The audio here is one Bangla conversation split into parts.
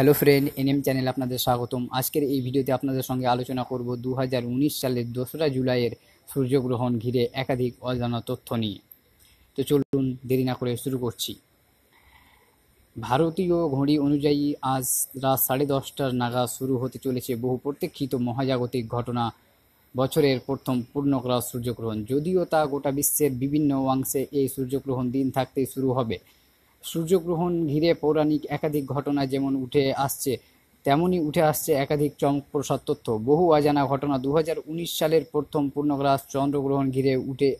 হ্যালো ফ্রেন্ড এনএম চ্যানেল আপনাদের স্বাগতম আজকের এই ভিডিওতে আপনাদের সঙ্গে আলোচনা করব দু সালের দোসরা জুলাইয়ের সূর্যগ্রহণ ঘিরে একাধিক অজানা তথ্য নিয়ে তো চলুন দেরি না করে শুরু করছি ভারতীয় ঘড়ি অনুযায়ী আজ রাত সাড়ে দশটার নাগা শুরু হতে চলেছে বহু প্রতীক্ষিত মহাজাগতিক ঘটনা বছরের প্রথম পূর্ণগ্রাস সূর্যগ্রহণ যদিও তা গোটা বিশ্বের বিভিন্ন অংশে এই সূর্যগ্রহণ দিন থাকতেই শুরু হবে সূর্যগ্রহণ ঘিরে পৌরাণিক একাধিক ঘটনা যেমন উঠে আসছে তেমনই উঠে আসছে একাধিক চমকপ্রসাদ তথ্য বহু অজানা ঘটনা দু সালের প্রথম পূর্ণগ্রাস চন্দ্রগ্রহণ ঘিরে উঠে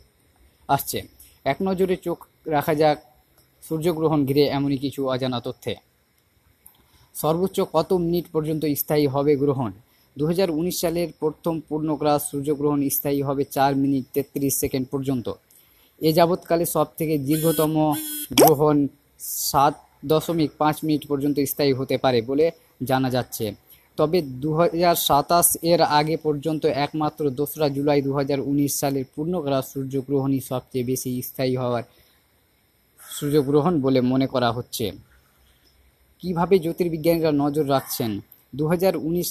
আসছে এক নজরে চোখ রাখা যাক সূর্যগ্রহণ ঘিরে এমনই কিছু অজানা তথ্যে সর্বোচ্চ কত মিনিট পর্যন্ত স্থায়ী হবে গ্রহণ দু সালের প্রথম পূর্ণগ্রাস সূর্যগ্রহণ স্থায়ী হবে চার মিনিট তেত্রিশ সেকেন্ড পর্যন্ত এ যাবৎকালে সবথেকে দীর্ঘতম গ্রহণ সাত দশমিক পাঁচ মিনিট পর্যন্ত স্থায়ী হতে পারে বলে জানা যাচ্ছে তবে দু এর আগে পর্যন্ত একমাত্র দোসরা জুলাই দু সালের পূর্ণগ্রাস সূর্যগ্রহণই সবচেয়ে বেশি স্থায়ী হওয়ার সূর্যগ্রহণ বলে মনে করা হচ্ছে কিভাবে জ্যোতির্বিজ্ঞানীরা নজর রাখছেন দু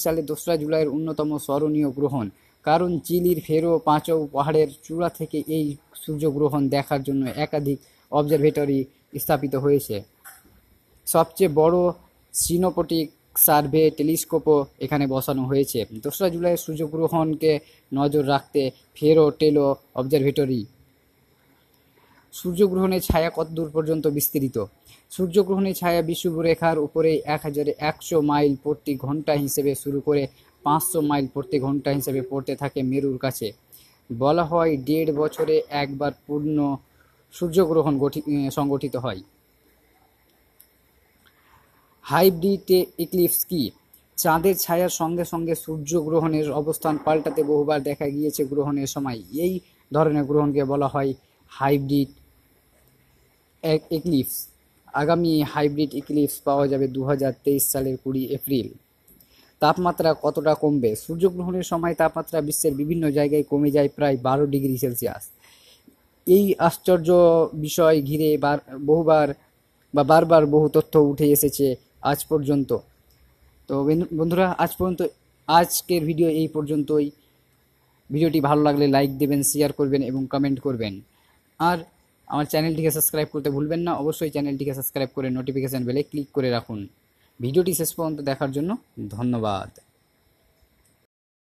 সালে দোসরা জুলাইয়ের অন্যতম স্মরণীয় গ্রহণ কারণ চিলির ফেরো পাঁচও পাহাড়ের চূড়া থেকে এই সূর্যগ্রহণ দেখার জন্য একাধিক অবজারভেটরি স্থাপিত হয়েছে সবচেয়ে বড় সিনোপটিক সার্ভে টেলিস্কোপও এখানে বসানো হয়েছে দোসরা জুলাই সূর্যগ্রহণকে নজর রাখতে ফেরো টেলো অবজারভেটরি সূর্যগ্রহণের ছায়া কত দূর পর্যন্ত বিস্তৃত সূর্যগ্রহণের ছায়া বিশ্বরেখার উপরে এক হাজার একশো মাইল প্রতি ঘন্টা হিসেবে শুরু করে পাঁচশো মাইল প্রতি ঘন্টা হিসেবে পড়তে থাকে মেরুর কাছে বলা হয় দেড় বছরে একবার পূর্ণ সূর্যগ্রহণ সংগঠিত হয় হাইব্রিডে ইক্লিপস কি চাঁদের ছায়ার সঙ্গে সঙ্গে সূর্যগ্রহণের অবস্থান পাল্টাতে বহুবার দেখা গিয়েছে গ্রহণের সময় এই ধরনের গ্রহণকে বলা হয় হাইব্রিড ইক্লিপস আগামী হাইব্রিড ইক্লিপস পাওয়া যাবে দু সালের কুড়ি এপ্রিল তাপমাত্রা কতটা কমবে সূর্যগ্রহণের সময় তাপমাত্রা বিশ্বের বিভিন্ন জায়গায় কমে যায় প্রায় বারো ডিগ্রি সেলসিয়াস এই আশ্চর্য বিষয় ঘিরে বার বহুবার বা বারবার বহু তথ্য উঠে এসেছে আজ পর্যন্ত তো বন্ধুরা আজ পর্যন্ত আজকের ভিডিও এই পর্যন্তই ভিডিওটি ভালো লাগলে লাইক দেবেন শেয়ার করবেন এবং কমেন্ট করবেন আর আমার চ্যানেলটিকে সাবস্ক্রাইব করতে ভুলবেন না অবশ্যই চ্যানেলটিকে সাবস্ক্রাইব করে নোটিফিকেশান বেলে ক্লিক করে রাখুন ভিডিওটি শেষ পর্যন্ত দেখার জন্য ধন্যবাদ